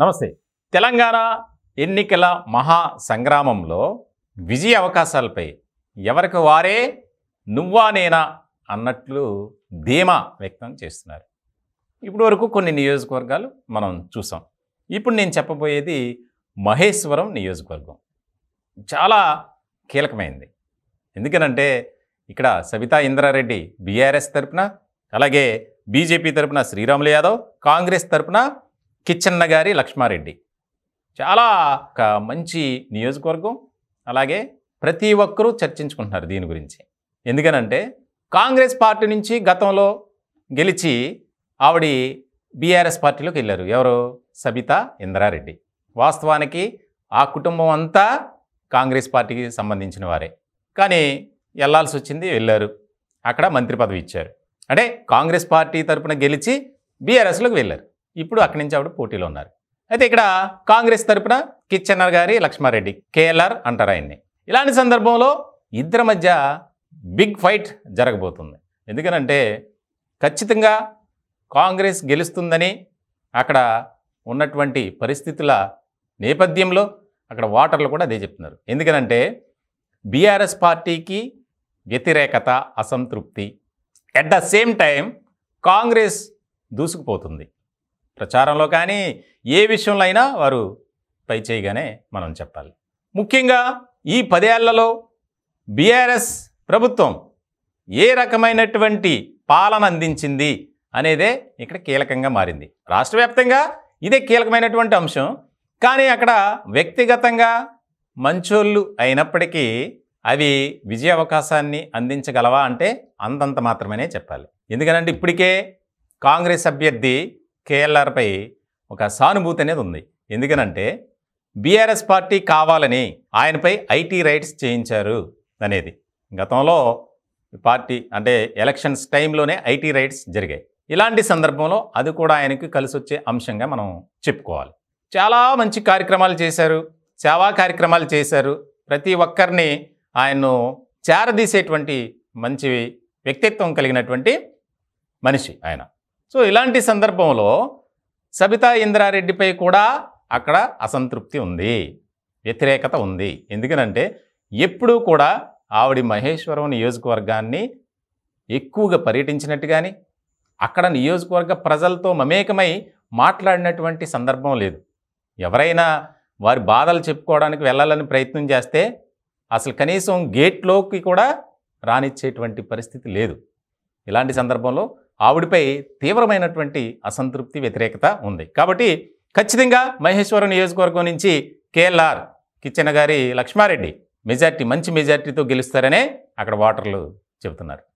నమస్తే తెలంగాణ ఎన్నికల మహా సంగ్రామంలో విజయ అవకాశాలపై ఎవరికి వారే నువ్వా నేనా అన్నట్లు ధీమా వ్యక్తం చేస్తున్నారు ఇప్పటి వరకు కొన్ని నియోజకవర్గాలు మనం చూసాం ఇప్పుడు నేను చెప్పబోయేది మహేశ్వరం నియోజకవర్గం చాలా కీలకమైంది ఎందుకనంటే ఇక్కడ సబితా ఇంద్రారెడ్డి బీఆర్ఎస్ తరపున అలాగే బీజేపీ తరపున శ్రీరాములు యాదవ్ కాంగ్రెస్ తరపున కిచ్చన్న గారి లక్ష్మారెడ్డి చాలా ఒక మంచి నియోజకవర్గం అలాగే ప్రతి ఒక్కరూ చర్చించుకుంటున్నారు దీని గురించి ఎందుకనంటే కాంగ్రెస్ పార్టీ నుంచి గతంలో గెలిచి ఆవిడ బీఆర్ఎస్ పార్టీలోకి వెళ్ళారు ఎవరు సబిత ఇంద్రారెడ్డి వాస్తవానికి ఆ కుటుంబం అంతా కాంగ్రెస్ పార్టీకి సంబంధించిన వారే కానీ వెళ్లాల్సి వచ్చింది వెళ్ళారు అక్కడ మంత్రి పదవి ఇచ్చారు అంటే కాంగ్రెస్ పార్టీ తరఫున గెలిచి బీఆర్ఎస్లోకి వెళ్ళారు ఇప్పుడు అక్కడి నుంచి ఆవిడ పోటీలో ఉన్నారు అయితే ఇక్కడ కాంగ్రెస్ తరపున కిచ్చెన్నర్ గారి లక్ష్మారెడ్డి కేఎల్ఆర్ అంటారు ఆయన్ని ఇలాంటి సందర్భంలో ఇద్దరి మధ్య బిగ్ ఫైట్ జరగబోతుంది ఎందుకనంటే ఖచ్చితంగా కాంగ్రెస్ గెలుస్తుందని అక్కడ ఉన్నటువంటి పరిస్థితుల నేపథ్యంలో అక్కడ ఓటర్లు కూడా అదే చెప్తున్నారు ఎందుకనంటే బీఆర్ఎస్ పార్టీకి వ్యతిరేకత అసంతృప్తి at the same time Congress దూసుకుపోతుంది ప్రచారంలో కానీ ఏ విషయంలో అయినా వారు పై చేయగానే మనం చెప్పాలి ముఖ్యంగా ఈ పదేళ్లలో బీఆర్ఎస్ ప్రభుత్వం ఏ రకమైనటువంటి పాలన అందించింది అనేదే ఇక్కడ కీలకంగా మారింది రాష్ట్ర వ్యాప్తంగా ఇదే కీలకమైనటువంటి అంశం కానీ అక్కడ వ్యక్తిగతంగా మంచోళ్ళు అయినప్పటికీ అవి విజయ అవకాశాన్ని అందించగలవా అంటే అంతంత మాత్రమే చెప్పాలి ఎందుకనంటే ఇప్పటికే కాంగ్రెస్ అభ్యర్థి కేఎల్ఆర్పై ఒక సానుభూతి అనేది ఉంది ఎందుకనంటే బీఆర్ఎస్ పార్టీ కావాలని ఆయనపై ఐటీ రైట్స్ చేయించారు అనేది గతంలో పార్టీ అంటే ఎలక్షన్స్ టైంలోనే ఐటీ రైట్స్ జరిగాయి ఇలాంటి సందర్భంలో అది కూడా ఆయనకి కలిసి వచ్చే అంశంగా మనం చెప్పుకోవాలి చాలా మంచి కార్యక్రమాలు చేశారు సేవా కార్యక్రమాలు చేశారు ప్రతి ఒక్కరిని ఆయన్ను చేరదీసేటువంటి మంచి వ్యక్తిత్వం కలిగినటువంటి మనిషి ఆయన సో ఇలాంటి సందర్భంలో సబితా ఇంద్రారెడ్డిపై కూడా అక్కడ అసంతృప్తి ఉంది వ్యతిరేకత ఉంది ఎందుకనంటే ఎప్పుడూ కూడా ఆవిడ మహేశ్వరం నియోజకవర్గాన్ని ఎక్కువగా పర్యటించినట్టు కానీ అక్కడ నియోజకవర్గ ప్రజలతో మమేకమై మాట్లాడినటువంటి సందర్భం లేదు ఎవరైనా వారి బాధలు చెప్పుకోవడానికి వెళ్ళాలని ప్రయత్నం చేస్తే అసలు కనీసం గేట్లోకి కూడా రానిచ్చేటువంటి పరిస్థితి లేదు ఇలాంటి సందర్భంలో ఆవిడపై తీవ్రమైనటువంటి అసంతృప్తి వ్యతిరేకత ఉంది కాబట్టి ఖచ్చితంగా మహేశ్వరం నియోజకవర్గం నుంచి కేఎల్ఆర్ కిచ్చెన గారి లక్ష్మారెడ్డి మెజార్టీ మంచి మెజార్టీతో గెలుస్తారనే అక్కడ ఓటర్లు చెబుతున్నారు